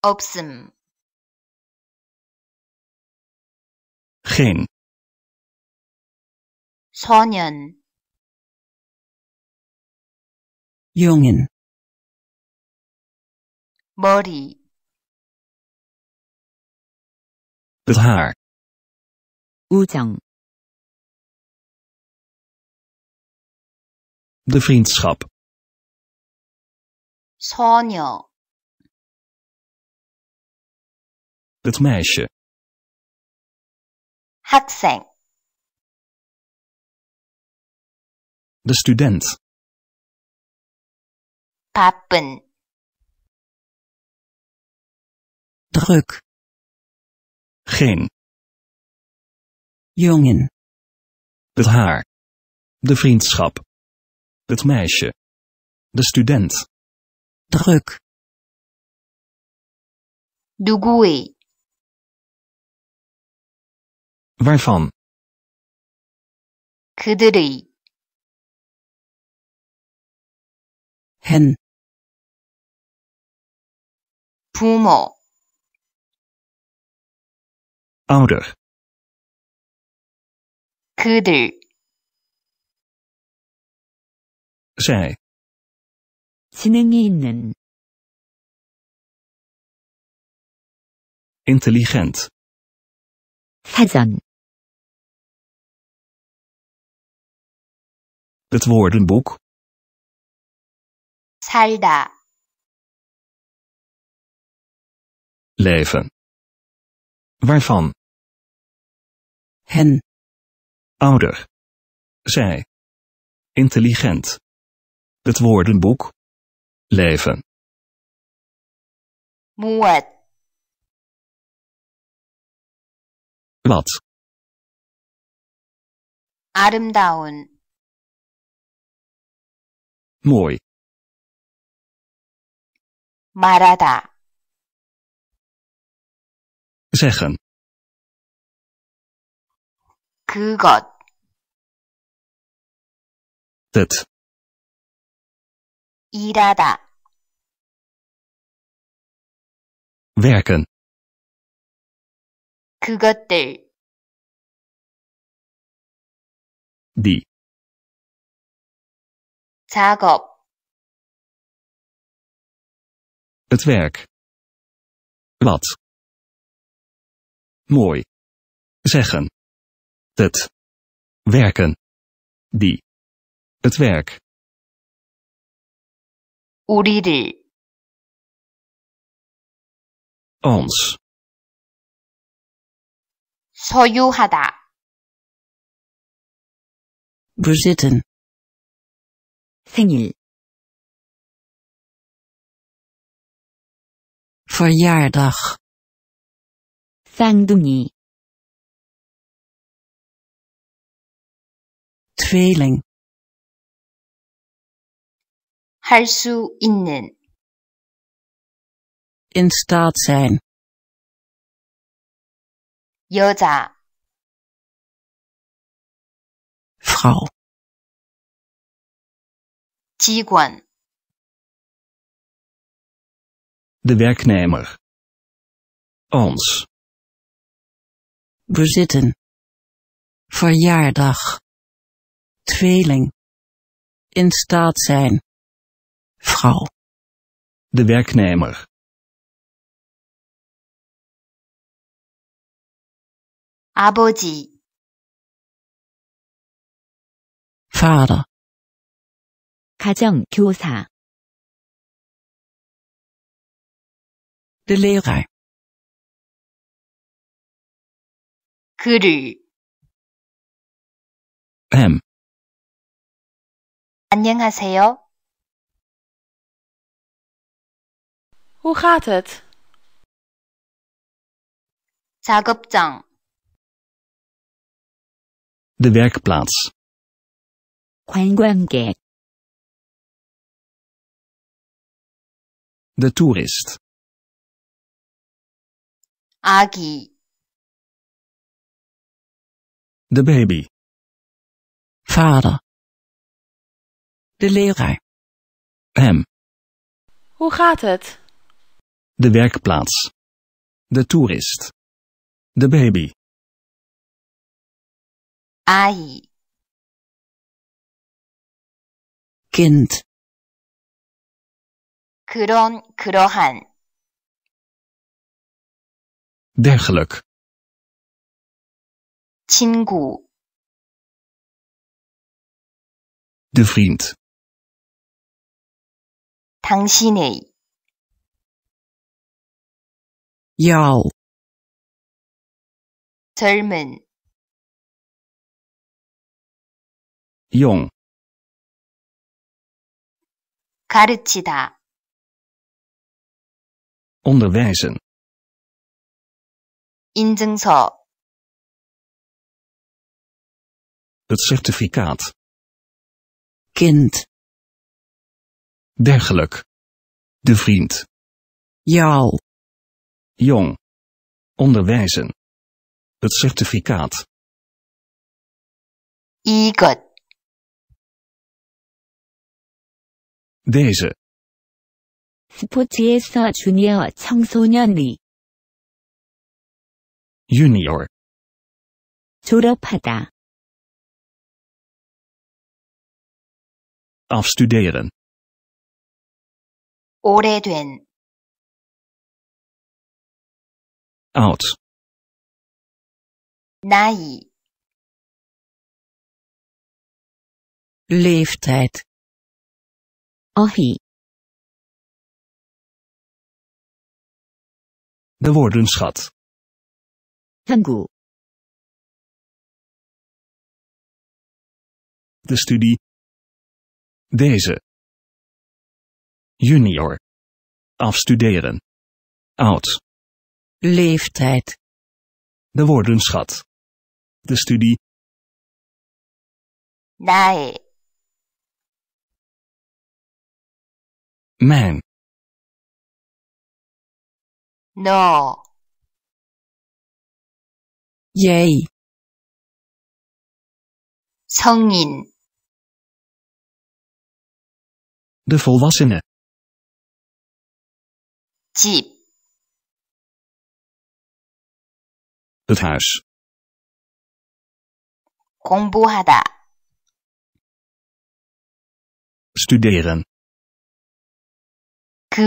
없음 geen 소년 jongen 머리 haar 우정 de vriendschap 소녀 het meisje. 학생 de student. pappen, druk geen jongen het haar de vriendschap het meisje de student druk 누구의 waarvan 그들의 hen 부모 ouder zij intelligent Het woordenboek. 살다. Leven. Waarvan? Hen. Ouder. Zij. Intelligent. Het woordenboek. Leven. Moet. Wat? 아름다운 mooi. 말하다. zeggen. 그것. het. 일하다. werken. 그것들. die. 작업 Het werk. Wat. Mooi. Zeggen. Het. Werken. Die. Het werk. 우리들. Ons. 소유하다. bezitten 생일 verjaardag 쌍둥이 tweeling 할 수 있는 in staat zijn 여자 vrouw 机关。De werknemer. Ons. Bezitten. Verjaardag. Tweeling. In staat zijn. Vrouw. De werknemer. 아버지. Vader. 가정 교사 de leraar 그를 hem 안녕하세요. Hoe gaat het? 작업장 de werkplaats 관광객 De toerist. Agi, De baby. Vader. De leraar. Hem. Hoe gaat het? De werkplaats. De toerist. De baby. Ai. Kind. 그런 그러한 dergelijk 친구 de vriend 당신의 jou 젊은 jong 가르치다 onderwijzen. 인증서 het certificaat kind dergelijk de vriend jou jong onderwijzen het certificaat Igot. deze 스포츠에서 주니어 청소년의 junior 졸업하다 afstuderen 오래된 oud 나이 leeftijd 어휘 De woordenschat. 한국. De studie. Deze. Junior. Afstuderen. Oud. Leeftijd. De woordenschat. De studie. Nee. Mijn. No. yay, 성인. De volwassene. 집. Het huis. 공부하다. Studeren. 그.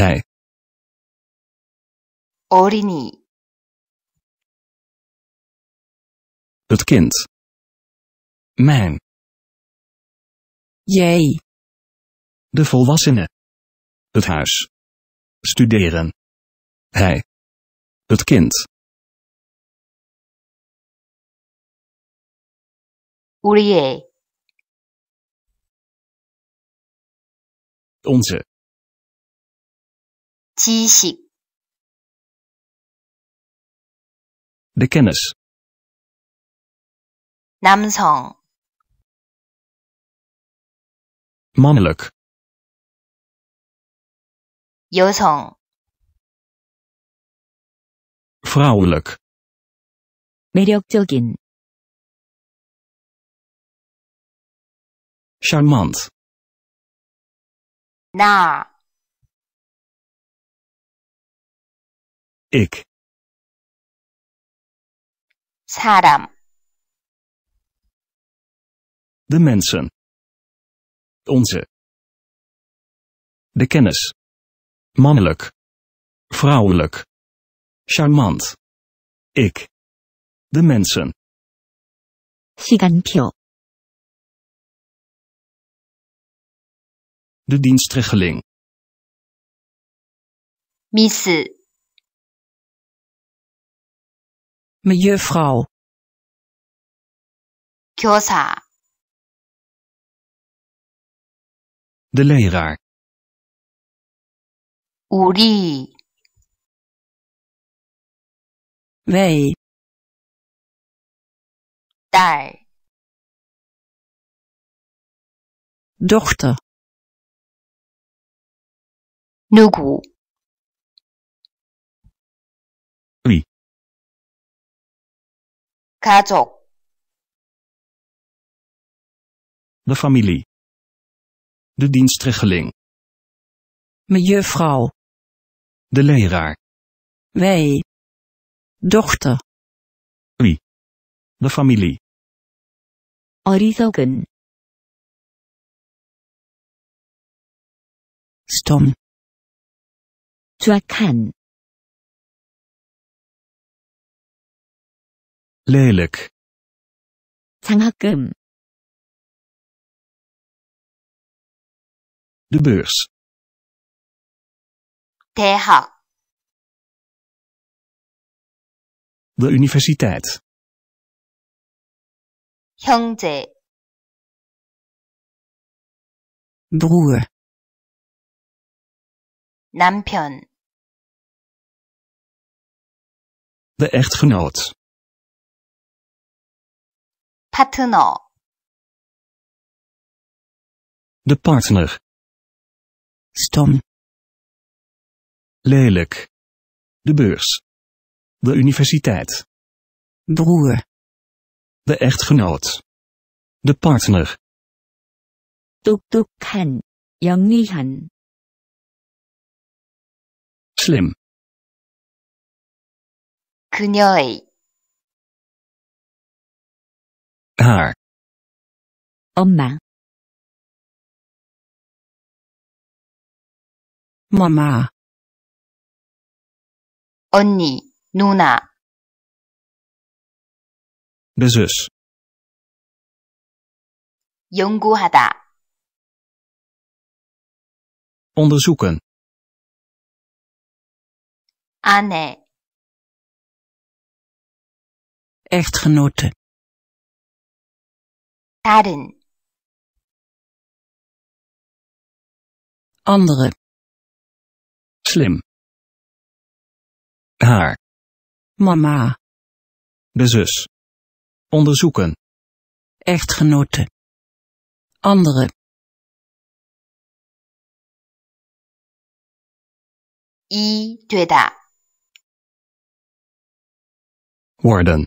hij. 어린이. Het kind. Mijn. Jij. De volwassene. Het huis. Studeren. Hij. Het kind. 우리의. Onze. 知識。De kennis. 남성. Mannelijk. 여성. Vrouwelijk. 매력적인. charmant. na Ik. 사람. De mensen. Onze. De kennis. Mannelijk. Vrouwelijk. Charmant. Ik. De mensen. 시간표. De dienstregeling. 미스. me mejuffrouw. Kyosa. De leraar. Uri. Wij. Dai. Dochter. Nugu. 가족 de familie de dienstregeling mejuffrouw de leraar wij dochter wie de familie 어리석은 stom zwakhan lelijk 장학금 de beurs 대학 de universiteit 형제 broer 남편 de echtgenoot partner. de partner. Stom. Lelijk. De beurs. De universiteit. Broer. De echtgenoot. De partner. 똑똑한, 영리한. slim. 그녀의 haar 엄마 mama 언니 누나 de zus 연구하다 onderzoeken 아내 echtgenoten. Aden. Andere. Slim. Haar. Mama. De zus. Onderzoeken. echtgenoten, Andere. I, worden.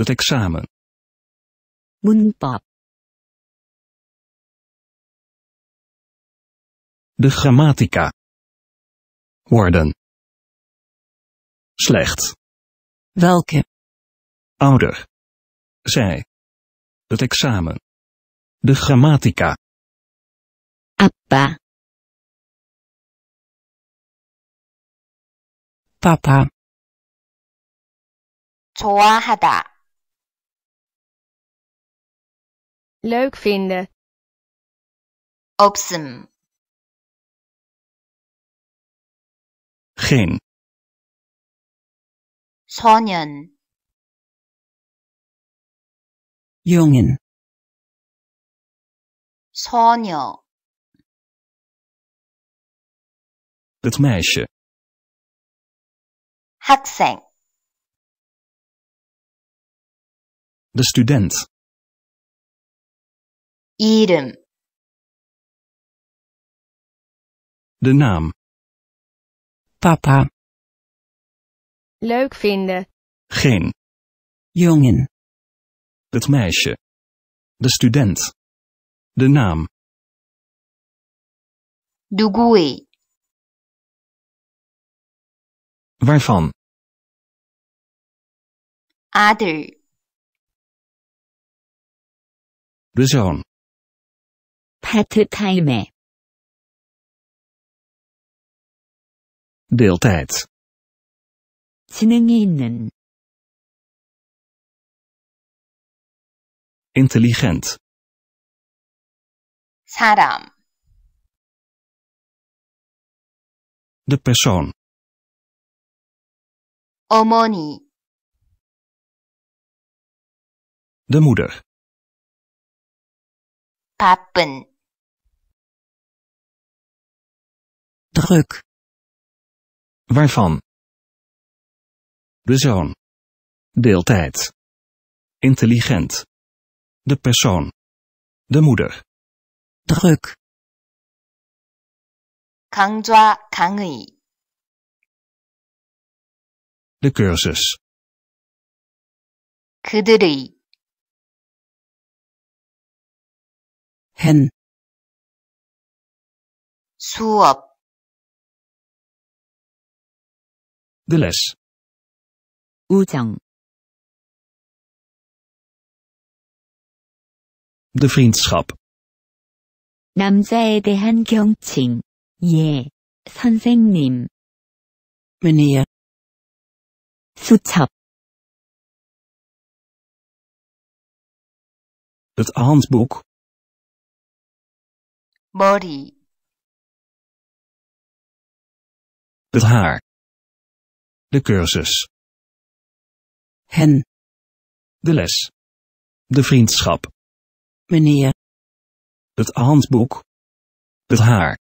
Het examen. 문법. De grammatica. Worden. Slecht. Welke? Ouder. Zij. Het examen. De grammatica. Appa. Papa. 좋아하다. leuk vinden. 없음 geen 소년 jongen 소녀 het meisje 학생 de student item de naam papa leuk vinden geen jongen het meisje de student de naam Dugui. Waarvan? Adel. De zoon. 파트타임에 deeltijd 지능이 있는 intelligent 사람 de persoon 어머니 de moeder 바쁜 druk. Waarvan? De zoon. Deeltijd. Intelligent. De persoon. De moeder. druk. 강좌 강의 De cursus. 그들의 hen 수업 De les. 우정. De vriendschap. 남자에 대한 경칭. 예, 선생님. Meneer. 수첩. Het handboek. 머리. Het haar. De cursus. Hen. De les. De vriendschap. Meneer. Het handboek. Het haar.